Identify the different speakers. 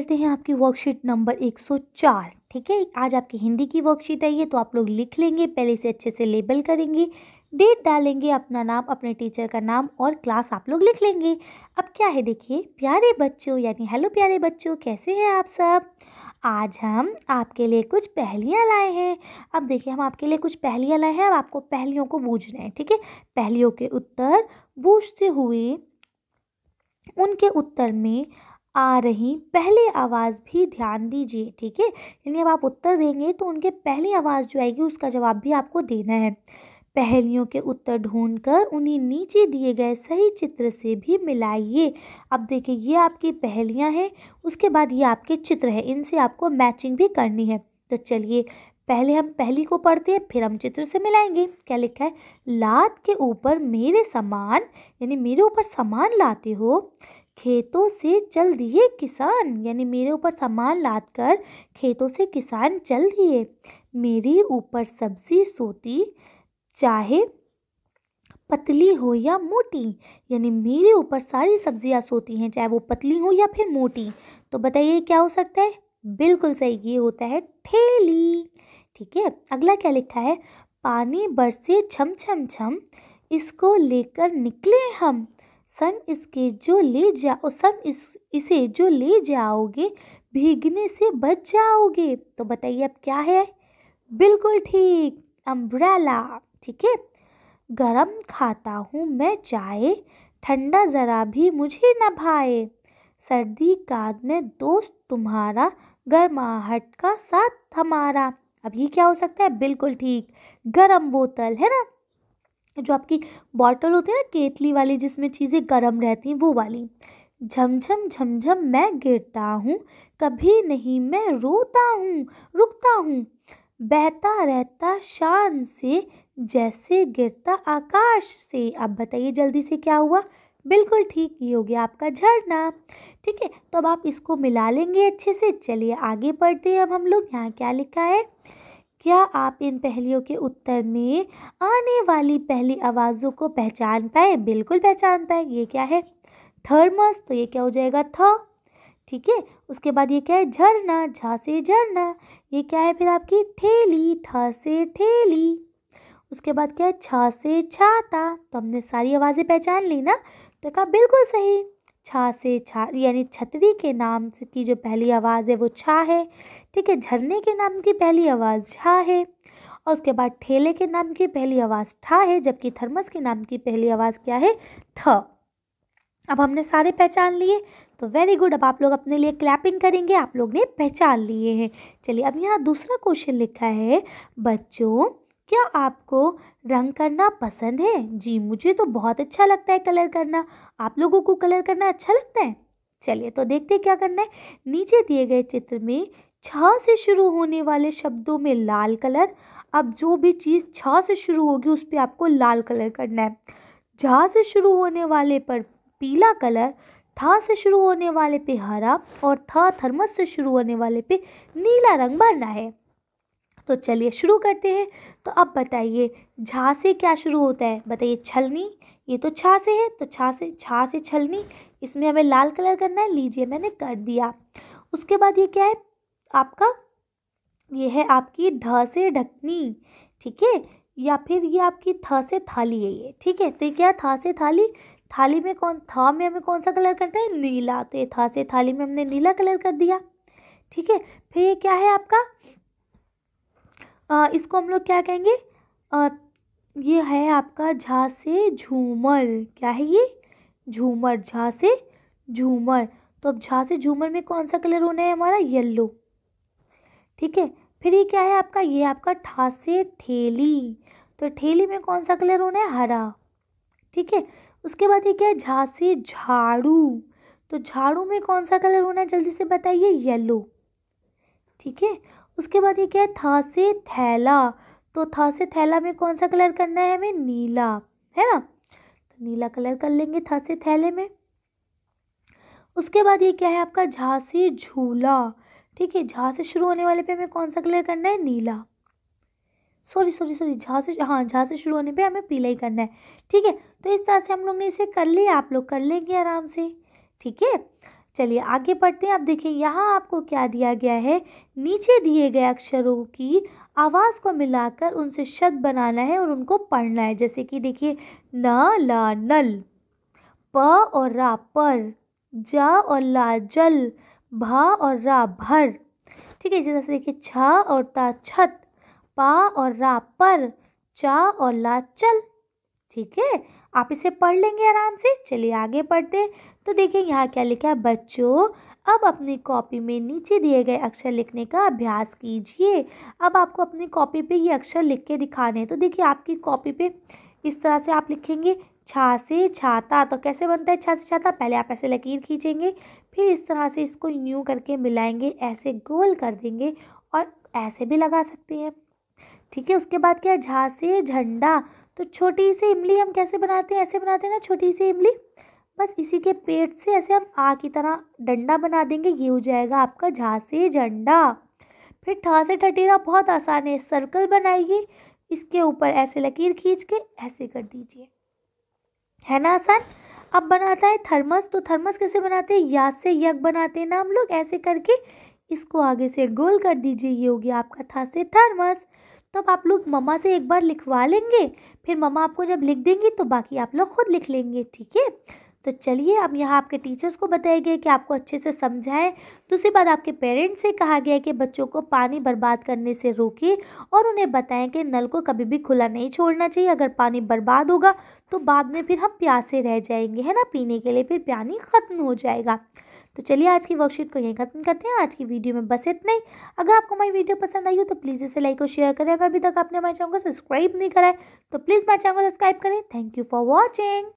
Speaker 1: करते हैं आपकी वर्कशीट नंबर 104 ठीक है आज आपकी हिंदी की वर्कशीट आई है तो आप लोग लिख लेंगे पहले से अच्छे से लेबल करेंगे डेट डालेंगे अपना नाम अपने टीचर का नाम और क्लास आप लोग लिख लेंगे अब क्या है देखिए प्यारे बच्चों यानी हेलो प्यारे बच्चों कैसे हैं आप सब आज हम आपके लिए कुछ पहलियाँ लाए हैं अब देखिए हम आपके लिए कुछ पहलियाँ लाए हैं अब आपको पहलियों को बूझना है ठीक है पहलियों के उत्तर बूझते हुए उनके उत्तर में आ रही पहले आवाज़ भी ध्यान दीजिए ठीक है यानी अब आप उत्तर देंगे तो उनके पहली आवाज़ जो आएगी उसका जवाब भी आपको देना है पहलियों के उत्तर ढूंढकर उन्हें नीचे दिए गए सही चित्र से भी मिलाइए अब देखिए ये आपकी पहलियाँ हैं उसके बाद ये आपके चित्र हैं इनसे आपको मैचिंग भी करनी है तो चलिए पहले हम पहली को पढ़ते हैं फिर हम चित्र से मिलाएंगे क्या लिखा है लात के ऊपर मेरे सामान यानी मेरे ऊपर सामान लाते हो खेतों से चल दिए किसान यानी मेरे ऊपर सामान लाद कर खेतों से किसान चल दिए मेरी ऊपर सब्जी सोती चाहे पतली हो या मोटी यानी मेरे ऊपर सारी सब्जियां सोती हैं चाहे वो पतली हो या फिर मोटी तो बताइए क्या हो सकता है बिल्कुल सही ये होता है ठेली ठीक है अगला क्या लिखा है पानी बरसे छम छम छम इसको लेकर निकले हम सन इसके जो ले जाओ सन इस इसे जो ले जाओगे भीगने से बच जाओगे तो बताइए अब क्या है बिल्कुल ठीक अम्ब्रेला ठीक है गरम खाता हूँ मैं चाय ठंडा ज़रा भी मुझे न भाए सर्दी का में दोस्त तुम्हारा गर्माहट का साथ हमारा अब ये क्या हो सकता है बिल्कुल ठीक गरम बोतल है ना जो आपकी बॉटल होती है ना केतली वाली जिसमें चीज़ें गर्म रहती हैं वो वाली झमझम झमझम मैं गिरता हूँ कभी नहीं मैं रोता हूँ रुकता हूँ बहता रहता शान से जैसे गिरता आकाश से अब बताइए जल्दी से क्या हुआ बिल्कुल ठीक ये हो गया आपका झरना ठीक है तो अब आप इसको मिला लेंगे अच्छे से चलिए आगे बढ़ते हैं अब हम लोग यहाँ क्या लिखा है क्या आप इन पहलियों के उत्तर में आने वाली पहली आवाज़ों को पहचान पाए बिल्कुल पहचान पाए ये क्या है थर्मस तो ये क्या हो जाएगा थ ठीक है उसके बाद ये क्या है झरना झा से झरना ये क्या है फिर आपकी ठेली ठा से ठेली उसके बाद क्या है छा से छाता तो हमने सारी आवाज़ें पहचान ली ना तो कहा बिल्कुल सही छा से छा यानी छतरी के नाम की जो पहली आवाज़ है वो छा है ठीक है झरने के नाम की पहली आवाज़ झा है और उसके बाद ठेले के नाम की पहली आवाज़ ठा है जबकि थर्मस के नाम की पहली आवाज़ क्या है थ अब हमने सारे पहचान लिए तो वेरी गुड अब आप लोग अपने लिए क्लैपिंग करेंगे आप लोग ने पहचान लिए हैं चलिए अब यहाँ दूसरा क्वेश्चन लिखा है बच्चों क्या आपको रंग करना पसंद है जी मुझे तो बहुत अच्छा लगता है कलर करना आप लोगों को कलर करना अच्छा लगता है चलिए तो देखते क्या करना है नीचे दिए गए चित्र में छ से शुरू होने वाले शब्दों में लाल कलर अब जो भी चीज़ छ से शुरू होगी उस पर आपको लाल कलर करना है झा से शुरू होने वाले पर पीला कलर ठा से शुरू होने वाले पे हरा और थ थर्मस से शुरू होने वाले पे नीला रंग भरना है तो चलिए शुरू करते हैं तो अब बताइए झा से क्या शुरू होता है बताइए छलनी ये तो छा से है तो छा से छा से छलनी इसमें हमें लाल कलर करना है लीजिए मैंने कर दिया उसके बाद ये क्या है आपका ये है आपकी ढ से ढकनी ठीक है या फिर ये आपकी थ से थाली है ये ठीक है तो ये क्या था से थाली थाली में कौन था में हमें कौन सा कलर करना है नीला तो ये था से थाली में हमने नीला कलर कर दिया ठीक है फिर ये क्या है आपका इसको हम लोग क्या कहेंगे ये है आपका झा से झूमर क्या है ये झूमर झा से झूमर तो अब झा से झूमर में कौन सा कलर होना है हमारा येल्लो ठीक है फिर ये क्या है आपका ये आपका ठा से ठेली तो ठेली में कौन सा कलर होना है हरा ठीक है उसके बाद ये क्या है झा से झाड़ू तो झाड़ू में कौन सा कलर होना है जल्दी से बताइए येल्लो ठीक है उसके बाद ये क्या है था से थैला तो था से थैला में कौन सा कलर करना है हमें नीला है ना तो नीला कलर कर लेंगे था से थैले में उसके बाद ये क्या है आपका झांसी झूला ठीक है झा से शुरू होने वाले पे हमें कौन सा कलर करना है नीला सॉरी सॉरी सॉरी झा से हाँ झा से शुरू होने पे हमें पीला ही करना है ठीक है तो इस तरह से हम लोग ने इसे कर लिया आप लोग कर लेंगे आराम से ठीक है चलिए आगे बढ़ते हैं आप देखिए यहाँ आपको क्या दिया गया है नीचे दिए गए अक्षरों की आवाज़ को मिलाकर उनसे शब्द बनाना है और उनको पढ़ना है जैसे कि देखिए न ला नल प और रा पर ज और ला जल भा और रा भर ठीक है जैसे देखिए छा और ता छत पा और रा पर चा और ला चल ठीक है आप इसे पढ़ लेंगे आराम से चलिए आगे पढ़ते तो देखिए यहाँ क्या लिखा है बच्चों अब अपनी कॉपी में नीचे दिए गए अक्षर लिखने का अभ्यास कीजिए अब आपको अपनी कॉपी पे ये अक्षर लिख के दिखाने हैं तो देखिए आपकी कॉपी पे इस तरह से आप लिखेंगे छा से छाता तो कैसे बनता है छा से छाता पहले आप ऐसे लकीर खींचेंगे फिर इस तरह से इसको यूँ करके मिलाएंगे ऐसे गोल कर देंगे और ऐसे भी लगा सकते हैं ठीक है उसके बाद क्या है झा से झंडा तो छोटी सी इमली हम कैसे बनाते हैं ऐसे बनाते हैं ना छोटी सी इमली बस इसी के पेट से ऐसे हम आ की तरह डंडा बना देंगे ये हो जाएगा आपका झांसी झंडा फिर ठा से ठटेरा बहुत आसान है सर्कल बनाइए इसके ऊपर ऐसे लकीर खींच के ऐसे कर दीजिए है ना आसान अब बनाता है थर्मस तो थर्मस कैसे बनाते हैं या से यक बनाते हैं ना हम लोग ऐसे करके इसको आगे से गोल कर दीजिए ये हो गया आपका था से थर्मस तो अब आप लोग मम्मा से एक बार लिखवा लेंगे फिर मम्मा आपको जब लिख देंगी तो बाकी आप लोग खुद लिख लेंगे ठीक है तो चलिए अब यहाँ आपके टीचर्स को बताया गया कि आपको अच्छे से समझाएं दूसरी बात आपके पेरेंट्स से कहा गया कि बच्चों को पानी बर्बाद करने से रोकें और उन्हें बताएं कि नल को कभी भी खुला नहीं छोड़ना चाहिए अगर पानी बर्बाद होगा तो बाद में फिर हम प्यासे रह जाएंगे है ना पीने के लिए फिर पानी ख़त्म हो जाएगा तो चलिए आज की वर्कशीट को यहीं खत्म करते हैं आज की वीडियो में बस इतना ही अगर आपको हमारी वीडियो पसंद आई हो तो प्लीज़ इसे लाइक और शेयर करें अगर अभी तक आपने हमारे चैनल को सब्सक्राइब नहीं करा है तो प्लीज़ हमारे चैनल को सब्सक्राइब करें थैंक यू फॉर वॉचिंग